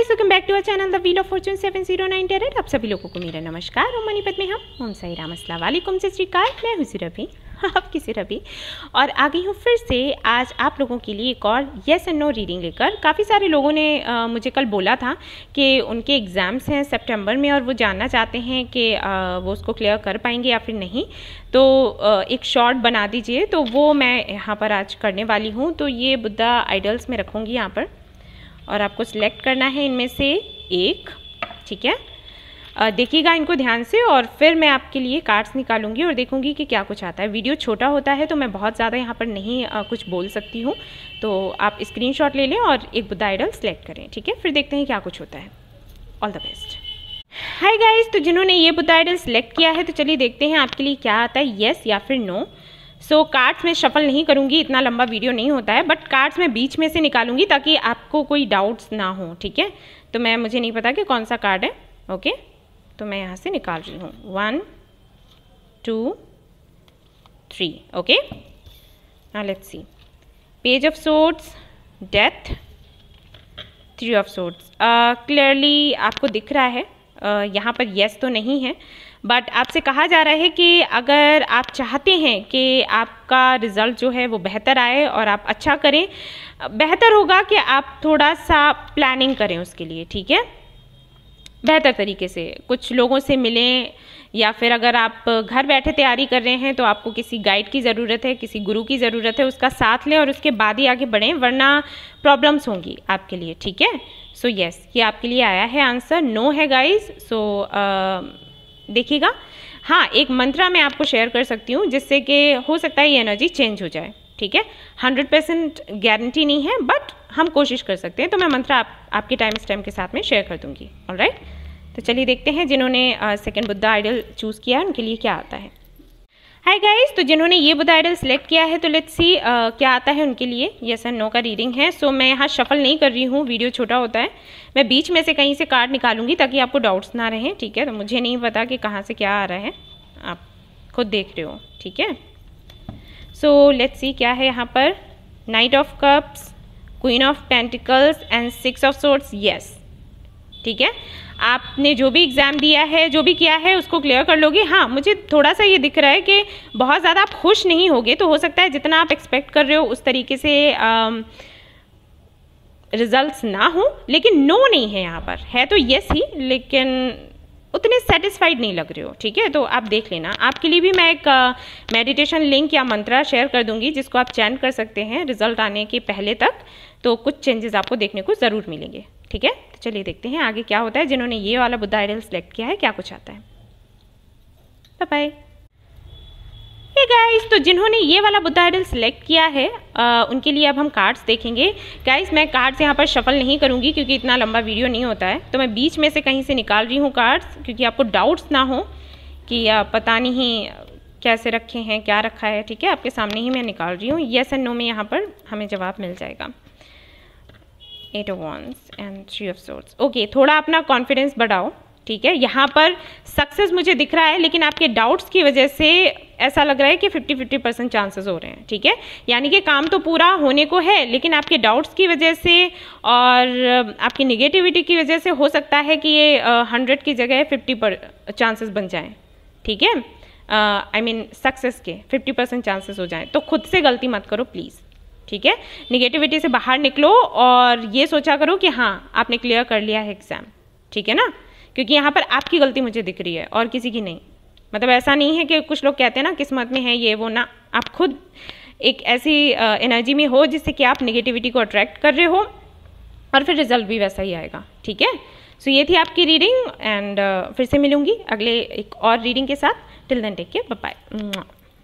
Guys welcome back to our channel the wheel of fortune seven zero nine tarot आप सभी लोगों को मेरा नमस्कार और मनीपत में हम ओम साई राम असलम से श्रीकाल मैं हूँ सिरभी आपकी सिरभी और आ गई हूँ फिर से आज आप लोगों के लिए एक और येस एंड नो रीडिंग लेकर काफ़ी सारे लोगों ने आ, मुझे कल बोला था कि उनके एग्ज़ाम्स हैं सितंबर में और वो जानना चाहते हैं कि वो उसको क्लियर कर पाएंगे या फिर नहीं तो आ, एक शॉर्ट बना दीजिए तो वो मैं यहाँ पर आज करने वाली हूँ तो ये बुद्धा आइडल्स में रखूँगी यहाँ पर और आपको सिलेक्ट करना है इनमें से एक ठीक है देखिएगा इनको ध्यान से और फिर मैं आपके लिए कार्ड्स निकालूंगी और देखूंगी कि क्या कुछ आता है वीडियो छोटा होता है तो मैं बहुत ज़्यादा यहाँ पर नहीं आ, कुछ बोल सकती हूँ तो आप स्क्रीनशॉट ले लें और एक बुद्धा आइडल सेलेक्ट करें ठीक है फिर देखते हैं क्या कुछ होता है all the best hi guys तो जिन्होंने ये बुद्धा आइडल सेलेक्ट किया है तो चलिए देखते हैं आपके लिए क्या आता है येस या फिर no no. So so, cards में शफल नहीं करूँगी इतना लंबा वीडियो नहीं होता है बट कार्ड्स में बीच में से निकालूंगी ताकि आपको कोई डाउट्स ना हो ठीक है तो मैं मुझे नहीं पता कि कौन सा कार्ड है ओके तो मैं यहाँ से निकाल रही हूँ वन टू थ्री ओके हाँ let's see page of swords death three of swords clearly आपको दिख रहा है यहाँ पर यस तो नहीं है बट आपसे कहा जा रहा है कि अगर आप चाहते हैं कि आपका रिज़ल्ट जो है वो बेहतर आए और आप अच्छा करें बेहतर होगा कि आप थोड़ा सा प्लानिंग करें उसके लिए ठीक है बेहतर तरीके से कुछ लोगों से मिलें या फिर अगर आप घर बैठे तैयारी कर रहे हैं तो आपको किसी गाइड की ज़रूरत है किसी गुरु की ज़रूरत है उसका साथ लें और उसके बाद ही आगे बढ़ें वरना प्रॉब्लम्स होंगी आपके लिए ठीक है सो यस ये आपके लिए आया है आंसर नो है गाइज सो देखिएगा हाँ एक मंत्रा मैं आपको शेयर कर सकती हूँ जिससे कि हो सकता है ये एनर्जी चेंज हो जाए ठीक है हंड्रेड परसेंट गारंटी नहीं है बट हम कोशिश कर सकते हैं तो मैं मंत्र आप, आपके टाइम टाइम के साथ में शेयर कर दूंगी ऑल राइट तो चलिए देखते हैं जिन्होंने सेकेंड बुद्धा आइडल चूज़ किया है उनके लिए क्या आता है हाय गाइस तो जिन्होंने ये बुद्ध आइडल सेलेक्ट किया है तो लेट्स सी क्या आता है उनके लिए यस एंड नो का रीडिंग है सो so, मैं यहाँ शफल नहीं कर रही हूँ वीडियो छोटा होता है मैं बीच में से कहीं से कार्ड निकालूंगी ताकि आपको डाउट्स ना रहें ठीक है तो मुझे नहीं पता कि कहाँ से क्या आ रहा है आप खुद देख रहे हो ठीक है सो लेट्स सी क्या है यहाँ पर knight of cups queen of pentacles and six of swords yes ठीक है आपने जो भी एग्ज़ाम दिया है जो भी किया है उसको क्लियर कर लोगे हाँ मुझे थोड़ा सा ये दिख रहा है कि बहुत ज़्यादा आप खुश नहीं होगे तो हो सकता है जितना आप एक्सपेक्ट कर रहे हो उस तरीके से रिजल्ट्स um, ना हो लेकिन नो नहीं है यहाँ पर है तो यस ही लेकिन उतने सेटिस्फाइड नहीं लग रहे हो ठीक है तो आप देख लेना आपके लिए भी मैं एक मेडिटेशन लिंक या मंत्रा शेयर कर दूंगी जिसको आप चैन कर सकते हैं रिजल्ट आने के पहले तक तो कुछ चेंजेस आपको देखने को ज़रूर मिलेंगे ठीक है तो चलिए देखते हैं आगे क्या होता है जिन्होंने ये वाला बुद्धा आइडल सेलेक्ट किया है क्या कुछ आता है बाय गाइस तो जिन्होंने ये वाला बुद्ध आइडल सिलेक्ट किया है आ, उनके लिए अब हम कार्ड्स देखेंगे गाइस मैं कार्ड्स यहाँ पर शफल नहीं करूँगी क्योंकि इतना लंबा वीडियो नहीं होता है तो मैं बीच में से कहीं से निकाल रही हूँ कार्ड्स क्योंकि आपको डाउट्स ना हो कि आ, पता नहीं कैसे रखे हैं क्या रखा है ठीक है आपके सामने ही मैं निकाल रही हूँ येस एंड नो में यहाँ पर हमें जवाब मिल जाएगा eight of wands and three of swords okay थोड़ा अपना कॉन्फिडेंस बढ़ाओ ठीक है यहाँ पर सक्सेस मुझे दिख रहा है लेकिन आपके डाउट्स की वजह से ऐसा लग रहा है कि 50 50 परसेंट चांसेस हो रहे हैं ठीक है यानी कि काम तो पूरा होने को है लेकिन आपके डाउट्स की वजह से और आपकी निगेटिविटी की वजह से हो सकता है कि ये हंड्रेड की जगह फिफ्टी पर चांसेस बन जाएँ ठीक है आई मीन सक्सेस के फिफ्टी परसेंट चांसेस हो जाएं तो खुद से गलती मत करो प्लीज़ ठीक है निगेटिविटी से बाहर निकलो और ये सोचा करो कि हाँ आपने क्लियर कर लिया है एग्ज़ाम ठीक है ना क्योंकि यहाँ पर आपकी गलती मुझे दिख रही है और किसी की नहीं मतलब ऐसा नहीं है कि कुछ लोग कहते हैं ना किस्मत में है ये वो ना आप खुद एक ऐसी एनर्जी में हो जिससे कि आप निगेटिविटी को अट्रैक्ट कर रहे हो और फिर रिजल्ट भी वैसा ही आएगा ठीक है सो ये थी आपकी रीडिंग एंड uh, फिर से मिलूंगी अगले एक और रीडिंग के साथ till then take care bye